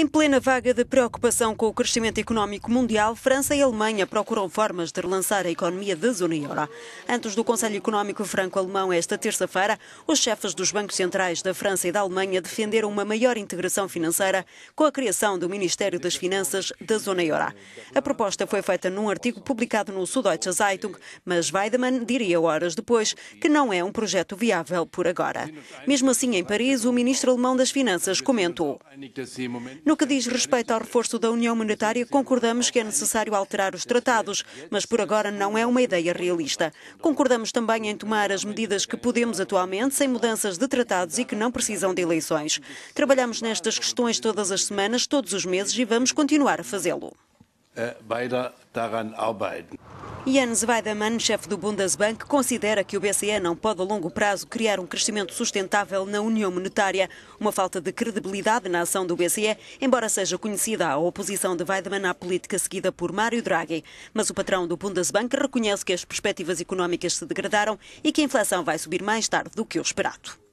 Em plena vaga de preocupação com o crescimento económico mundial, França e Alemanha procuram formas de relançar a economia da zona euro. Antes do Conselho Económico Franco-Alemão esta terça-feira, os chefes dos bancos centrais da França e da Alemanha defenderam uma maior integração financeira com a criação do Ministério das Finanças da zona euro. A proposta foi feita num artigo publicado no Süddeutsche Zeitung, mas Weidemann diria horas depois que não é um projeto viável por agora. Mesmo assim, em Paris, o ministro alemão das Finanças comentou: no que diz respeito ao reforço da União Monetária, concordamos que é necessário alterar os tratados, mas por agora não é uma ideia realista. Concordamos também em tomar as medidas que podemos atualmente, sem mudanças de tratados e que não precisam de eleições. Trabalhamos nestas questões todas as semanas, todos os meses e vamos continuar a fazê-lo. Jens Weidemann, chefe do Bundesbank, considera que o BCE não pode a longo prazo criar um crescimento sustentável na União Monetária. Uma falta de credibilidade na ação do BCE, embora seja conhecida a oposição de Weidemann à política seguida por Mário Draghi. Mas o patrão do Bundesbank reconhece que as perspectivas económicas se degradaram e que a inflação vai subir mais tarde do que o esperado.